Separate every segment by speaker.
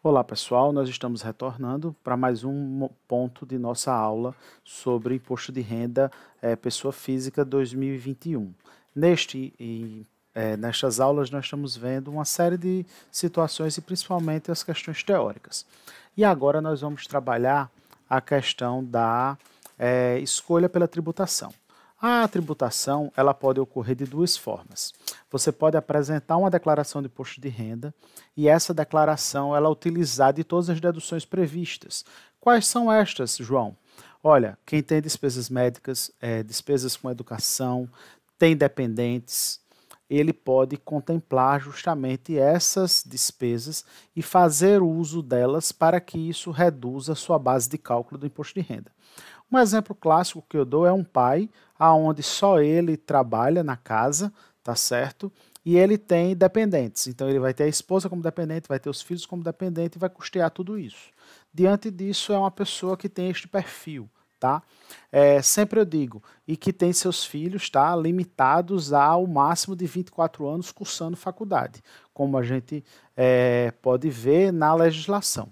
Speaker 1: Olá pessoal, nós estamos retornando para mais um ponto de nossa aula sobre imposto de renda é, pessoa física 2021. Neste e, é, nestas aulas nós estamos vendo uma série de situações e principalmente as questões teóricas. E agora nós vamos trabalhar a questão da é, escolha pela tributação. A tributação ela pode ocorrer de duas formas. Você pode apresentar uma declaração de imposto de renda e essa declaração ela utilizar de todas as deduções previstas. Quais são estas, João? Olha, quem tem despesas médicas, é, despesas com educação, tem dependentes, ele pode contemplar justamente essas despesas e fazer uso delas para que isso reduza sua base de cálculo do imposto de renda. Um exemplo clássico que eu dou é um pai aonde só ele trabalha na casa, tá certo? E ele tem dependentes. Então ele vai ter a esposa como dependente, vai ter os filhos como dependente e vai custear tudo isso. Diante disso, é uma pessoa que tem este perfil, tá? É, sempre eu digo, e que tem seus filhos, tá? Limitados ao máximo de 24 anos cursando faculdade, como a gente é, pode ver na legislação.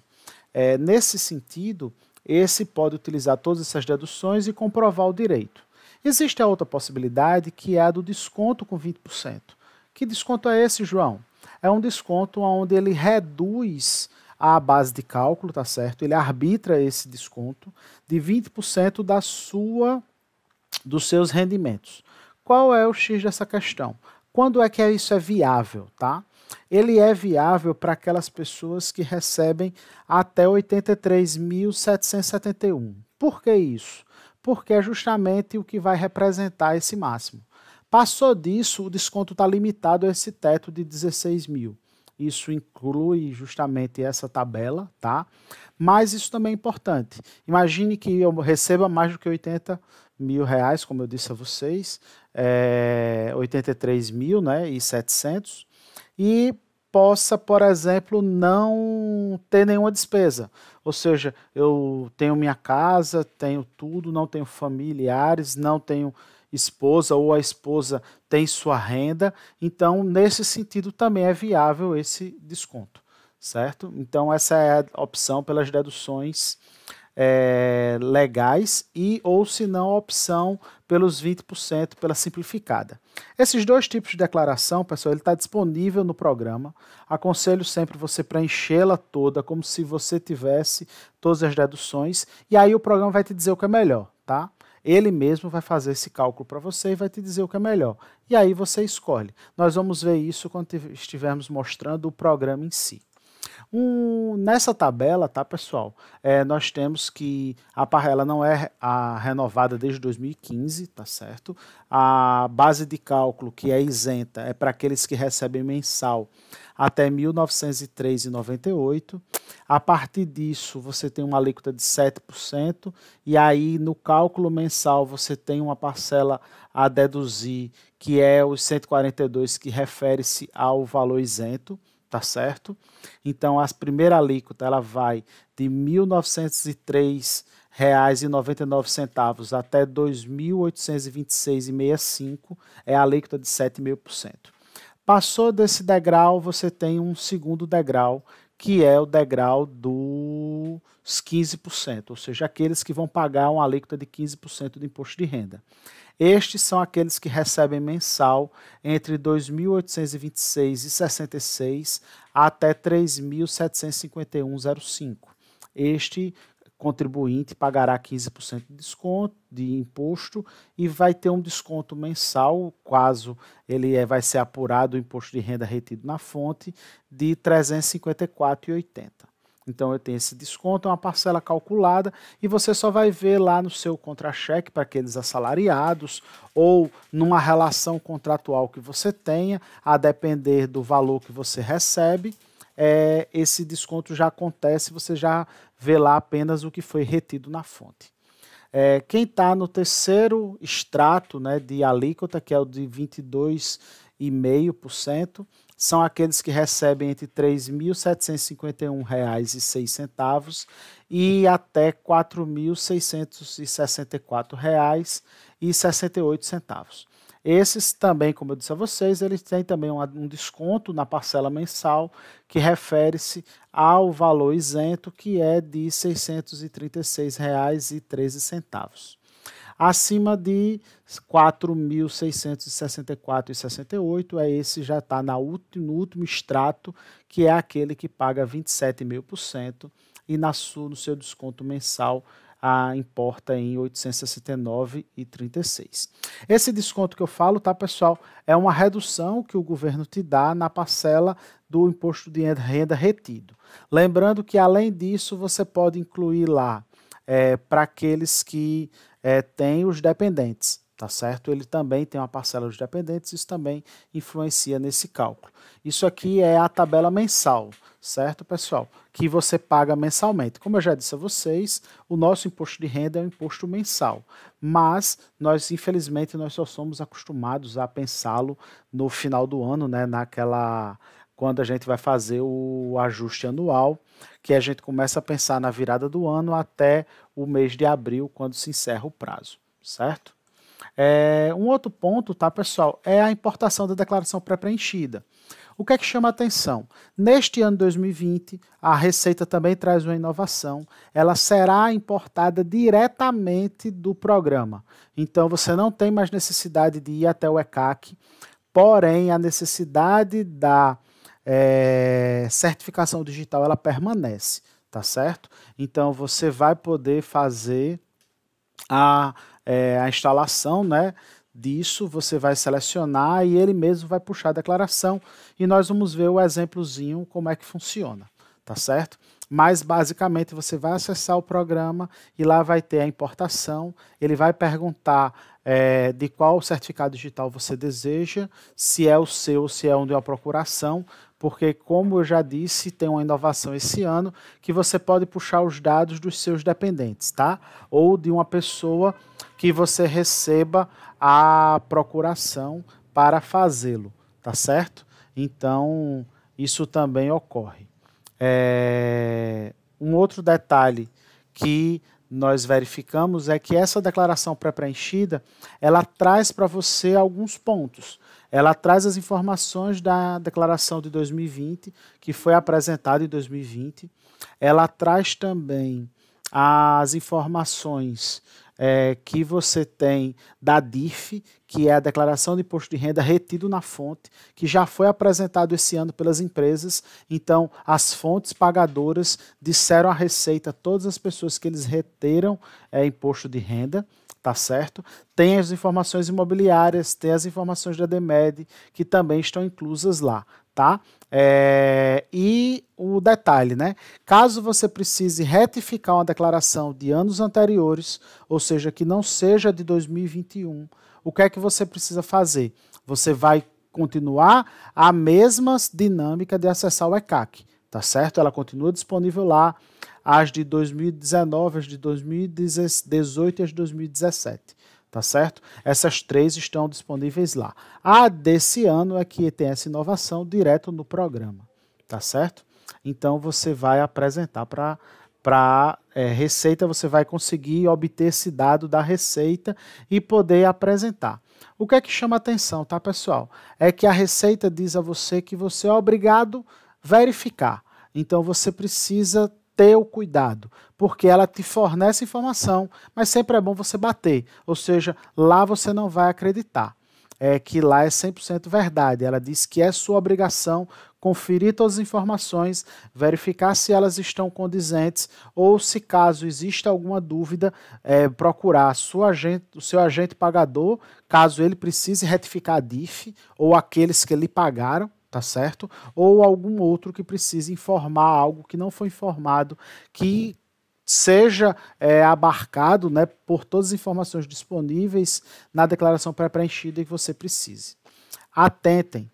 Speaker 1: É, nesse sentido, esse pode utilizar todas essas deduções e comprovar o direito. Existe a outra possibilidade, que é a do desconto com 20%. Que desconto é esse, João? É um desconto onde ele reduz a base de cálculo, tá certo? Ele arbitra esse desconto de 20% da sua dos seus rendimentos. Qual é o X dessa questão? Quando é que é isso é viável, tá? Ele é viável para aquelas pessoas que recebem até 83.771. Por que isso? porque é justamente o que vai representar esse máximo. Passou disso, o desconto está limitado a esse teto de 16 mil. Isso inclui justamente essa tabela, tá? Mas isso também é importante. Imagine que eu receba mais do que 80 mil reais, como eu disse a vocês, é, eh, 83 mil, né, e 700, e possa, por exemplo, não ter nenhuma despesa. Ou seja, eu tenho minha casa, tenho tudo, não tenho familiares, não tenho esposa ou a esposa tem sua renda. Então, nesse sentido, também é viável esse desconto, certo? Então, essa é a opção pelas deduções é, legais e ou se não a opção pelos 20% pela simplificada. Esses dois tipos de declaração, pessoal, ele está disponível no programa. Aconselho sempre você preenchê-la toda, como se você tivesse todas as deduções, e aí o programa vai te dizer o que é melhor, tá? Ele mesmo vai fazer esse cálculo para você e vai te dizer o que é melhor. E aí você escolhe. Nós vamos ver isso quando estivermos mostrando o programa em si. Um, nessa tabela, tá, pessoal, é, nós temos que a parrela não é a renovada desde 2015, tá certo? A base de cálculo que é isenta é para aqueles que recebem mensal até 1903,98. A partir disso, você tem uma alíquota de 7%, e aí no cálculo mensal você tem uma parcela a deduzir, que é os 142 que refere-se ao valor isento tá certo? Então, a primeira alíquota ela vai de R$ 1.903,99 até R$ 2.826,65, é a alíquota de 7,5%. Passou desse degrau, você tem um segundo degrau, que é o degrau dos 15%, ou seja, aqueles que vão pagar uma alíquota de 15% de imposto de renda. Estes são aqueles que recebem mensal entre 2.826 e 66 até 3.751,05. Este contribuinte pagará 15% de desconto de imposto e vai ter um desconto mensal, caso ele é, vai ser apurado o imposto de renda retido na fonte, de R$ 354,80. Então eu tenho esse desconto, é uma parcela calculada e você só vai ver lá no seu contra-cheque para aqueles assalariados ou numa relação contratual que você tenha, a depender do valor que você recebe é, esse desconto já acontece, você já vê lá apenas o que foi retido na fonte. É, quem está no terceiro extrato né, de alíquota, que é o de 22,5%, são aqueles que recebem entre R$ 3.751,06 e até R$ 4.664,68. Esses também, como eu disse a vocês, eles têm também um desconto na parcela mensal que refere-se ao valor isento, que é de R$ 636,13. Acima de R$ 4.664,68 é esse já está no último extrato, que é aquele que paga 27 mil por cento e na, no seu desconto mensal a importa em 869,36. Esse desconto que eu falo, tá, pessoal, é uma redução que o governo te dá na parcela do imposto de renda retido. Lembrando que além disso, você pode incluir lá é, para aqueles que é, têm os dependentes tá certo? Ele também tem uma parcela de dependentes, isso também influencia nesse cálculo. Isso aqui é a tabela mensal, certo, pessoal? Que você paga mensalmente. Como eu já disse a vocês, o nosso imposto de renda é um imposto mensal, mas nós, infelizmente, nós só somos acostumados a pensá-lo no final do ano, né, naquela quando a gente vai fazer o ajuste anual, que a gente começa a pensar na virada do ano até o mês de abril, quando se encerra o prazo, certo? É, um outro ponto, tá, pessoal, é a importação da declaração pré-preenchida. O que é que chama a atenção? Neste ano de 2020, a Receita também traz uma inovação. Ela será importada diretamente do programa. Então, você não tem mais necessidade de ir até o ECAC, porém, a necessidade da é, certificação digital ela permanece, tá certo? Então, você vai poder fazer a é, a instalação né, disso, você vai selecionar e ele mesmo vai puxar a declaração e nós vamos ver o exemplozinho como é que funciona, tá certo? Mas basicamente você vai acessar o programa e lá vai ter a importação, ele vai perguntar é, de qual certificado digital você deseja, se é o seu, se é onde é a procuração, porque, como eu já disse, tem uma inovação esse ano que você pode puxar os dados dos seus dependentes, tá? Ou de uma pessoa que você receba a procuração para fazê-lo, tá certo? Então, isso também ocorre. É... Um outro detalhe que nós verificamos é que essa declaração pré-preenchida, ela traz para você alguns pontos. Ela traz as informações da declaração de 2020, que foi apresentada em 2020. Ela traz também as informações é, que você tem da DIF, que é a declaração de imposto de renda retido na fonte, que já foi apresentado esse ano pelas empresas. Então, as fontes pagadoras disseram à Receita todas as pessoas que eles reteram é, imposto de renda tá certo? Tem as informações imobiliárias, tem as informações da DEMED, que também estão inclusas lá, tá? É, e o detalhe, né? Caso você precise retificar uma declaração de anos anteriores, ou seja, que não seja de 2021, o que é que você precisa fazer? Você vai continuar a mesma dinâmica de acessar o ECAC, tá certo? Ela continua disponível lá, as de 2019, as de 2018 e as de 2017 tá certo? Essas três estão disponíveis lá. A desse ano é que tem essa inovação direto no programa, tá certo? Então você vai apresentar para é, receita, você vai conseguir obter esse dado da receita e poder apresentar. O que é que chama atenção, tá, pessoal? É que a receita diz a você que você é obrigado a verificar. Então você precisa ter o cuidado, porque ela te fornece informação, mas sempre é bom você bater, ou seja, lá você não vai acreditar é, que lá é 100% verdade. Ela diz que é sua obrigação conferir todas as informações, verificar se elas estão condizentes ou se caso exista alguma dúvida, é, procurar agente, o seu agente pagador, caso ele precise retificar a DIF ou aqueles que lhe pagaram, tá certo? Ou algum outro que precise informar algo que não foi informado, que seja é, abarcado né, por todas as informações disponíveis na declaração pré-preenchida que você precise. Atentem,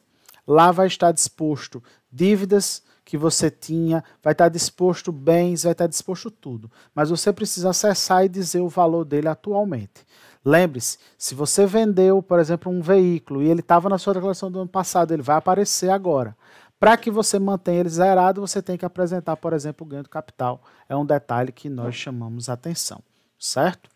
Speaker 1: lá vai estar disposto dívidas que você tinha, vai estar disposto bens, vai estar disposto tudo, mas você precisa acessar e dizer o valor dele atualmente. Lembre-se, se você vendeu, por exemplo, um veículo e ele estava na sua declaração do ano passado, ele vai aparecer agora. Para que você mantenha ele zerado, você tem que apresentar, por exemplo, o ganho do capital. É um detalhe que nós chamamos atenção, certo?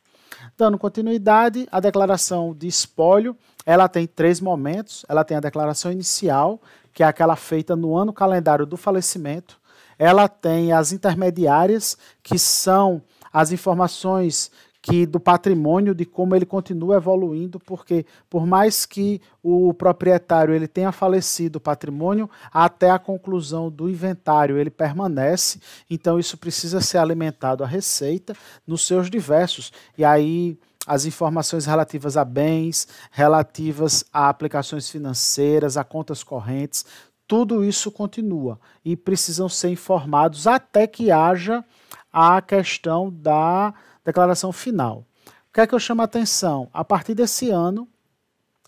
Speaker 1: Dando continuidade, a declaração de espólio, ela tem três momentos. Ela tem a declaração inicial, que é aquela feita no ano calendário do falecimento. Ela tem as intermediárias, que são as informações que do patrimônio, de como ele continua evoluindo, porque por mais que o proprietário ele tenha falecido o patrimônio, até a conclusão do inventário ele permanece, então isso precisa ser alimentado a receita nos seus diversos. E aí as informações relativas a bens, relativas a aplicações financeiras, a contas correntes, tudo isso continua e precisam ser informados até que haja a questão da declaração final. O que é que eu chamo a atenção? A partir desse ano,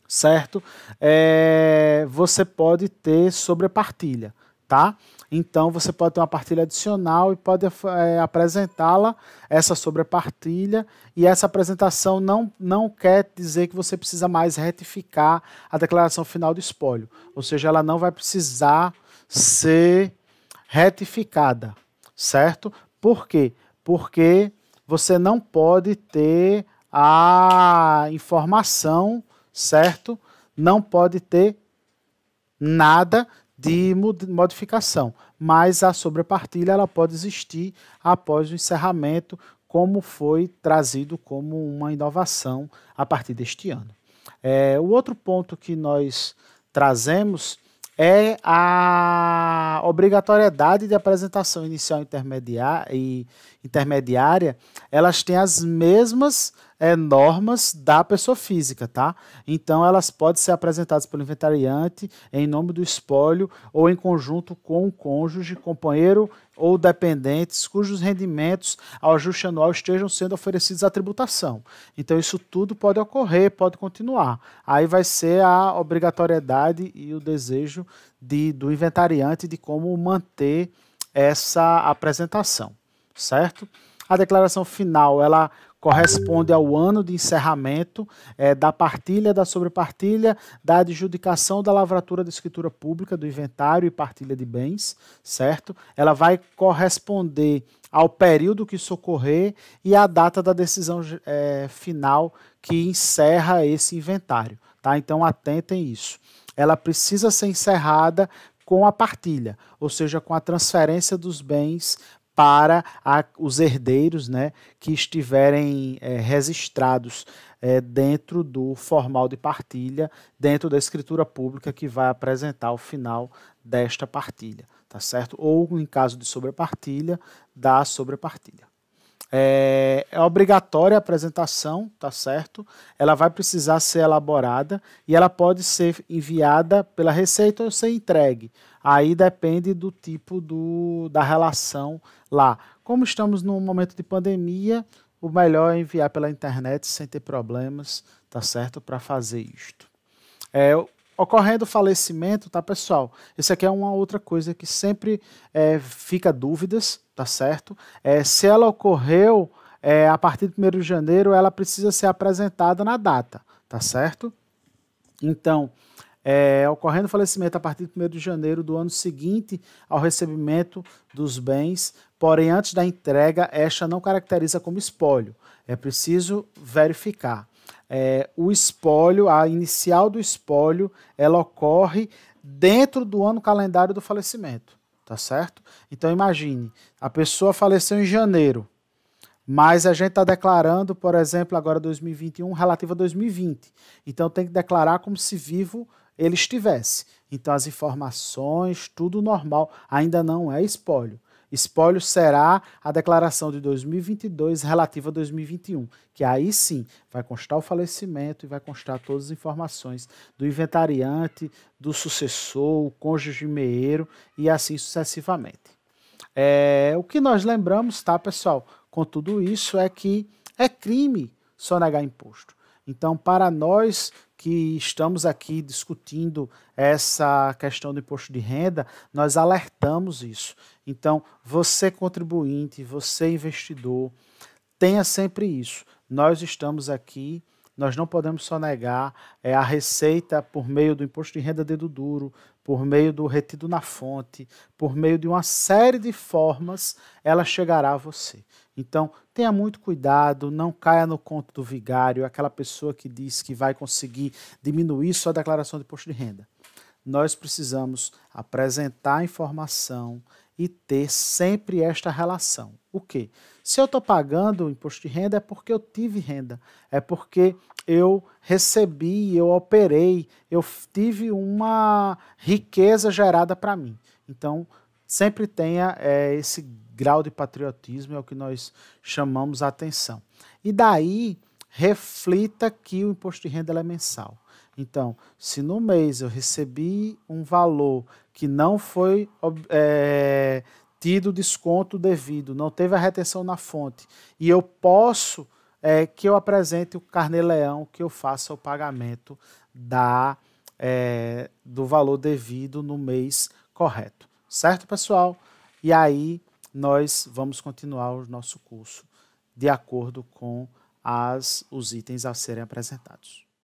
Speaker 1: certo? É, você pode ter sobrepartilha, tá? Então você pode ter uma partilha adicional e pode é, apresentá-la, essa sobrepartilha, e essa apresentação não, não quer dizer que você precisa mais retificar a declaração final de espólio. Ou seja, ela não vai precisar ser retificada, certo? Por quê? Porque você não pode ter a informação, certo? Não pode ter nada de modificação, mas a sobrepartilha ela pode existir após o encerramento, como foi trazido como uma inovação a partir deste ano. É, o outro ponto que nós trazemos é a obrigatoriedade de apresentação inicial intermediária e intermediária, elas têm as mesmas é, normas da pessoa física, tá? Então elas podem ser apresentadas pelo inventariante em nome do espólio ou em conjunto com o cônjuge, companheiro ou dependentes cujos rendimentos ao ajuste anual estejam sendo oferecidos à tributação. Então isso tudo pode ocorrer, pode continuar. Aí vai ser a obrigatoriedade e o desejo de, do inventariante de como manter essa apresentação, certo? A declaração final, ela corresponde ao ano de encerramento é, da partilha, da sobrepartilha, da adjudicação da lavratura da escritura pública, do inventário e partilha de bens, certo? Ela vai corresponder ao período que socorrer e à data da decisão é, final que encerra esse inventário, tá? Então atentem isso. Ela precisa ser encerrada com a partilha, ou seja, com a transferência dos bens para a, os herdeiros né, que estiverem é, registrados é, dentro do formal de partilha, dentro da escritura pública que vai apresentar o final desta partilha, tá certo? Ou, em caso de sobrepartilha, da sobrepartilha. É, é obrigatória a apresentação, tá certo? Ela vai precisar ser elaborada e ela pode ser enviada pela Receita ou ser entregue. Aí depende do tipo do, da relação lá. Como estamos num momento de pandemia, o melhor é enviar pela internet sem ter problemas, tá certo? Para fazer isto. É, ocorrendo falecimento, tá pessoal? Isso aqui é uma outra coisa que sempre é, fica dúvidas, tá certo? É, se ela ocorreu é, a partir de 1 de janeiro, ela precisa ser apresentada na data, tá certo? Então, é, ocorrendo falecimento a partir de 1 de janeiro do ano seguinte ao recebimento dos bens, porém antes da entrega, esta não caracteriza como espólio. É preciso verificar. É, o espólio, a inicial do espólio, ela ocorre dentro do ano calendário do falecimento tá certo? Então imagine, a pessoa faleceu em janeiro, mas a gente está declarando, por exemplo, agora 2021 relativo a 2020. Então tem que declarar como se vivo ele estivesse. Então as informações, tudo normal, ainda não é espólio. Espólio será a declaração de 2022 relativa a 2021, que aí sim vai constar o falecimento e vai constar todas as informações do inventariante, do sucessor, o cônjuge meeiro e assim sucessivamente. É, o que nós lembramos, tá, pessoal, com tudo isso é que é crime sonegar imposto. Então, para nós que estamos aqui discutindo essa questão do imposto de renda, nós alertamos isso. Então, você contribuinte, você investidor, tenha sempre isso. Nós estamos aqui, nós não podemos só negar é, a receita por meio do imposto de renda dedo duro, por meio do retido na fonte, por meio de uma série de formas, ela chegará a você. Então, tenha muito cuidado, não caia no conto do vigário, aquela pessoa que diz que vai conseguir diminuir sua declaração de imposto de renda. Nós precisamos apresentar informação e ter sempre esta relação. O que? Se eu estou pagando o imposto de renda é porque eu tive renda, é porque eu recebi, eu operei, eu tive uma riqueza gerada para mim. Então, sempre tenha é, esse grau de patriotismo é o que nós chamamos a atenção. E daí, reflita que o imposto de renda é mensal. Então, se no mês eu recebi um valor que não foi é, tido desconto devido, não teve a retenção na fonte, e eu posso é, que eu apresente o carnê-leão que eu faça o pagamento da, é, do valor devido no mês correto. Certo, pessoal? E aí nós vamos continuar o nosso curso de acordo com as, os itens a serem apresentados.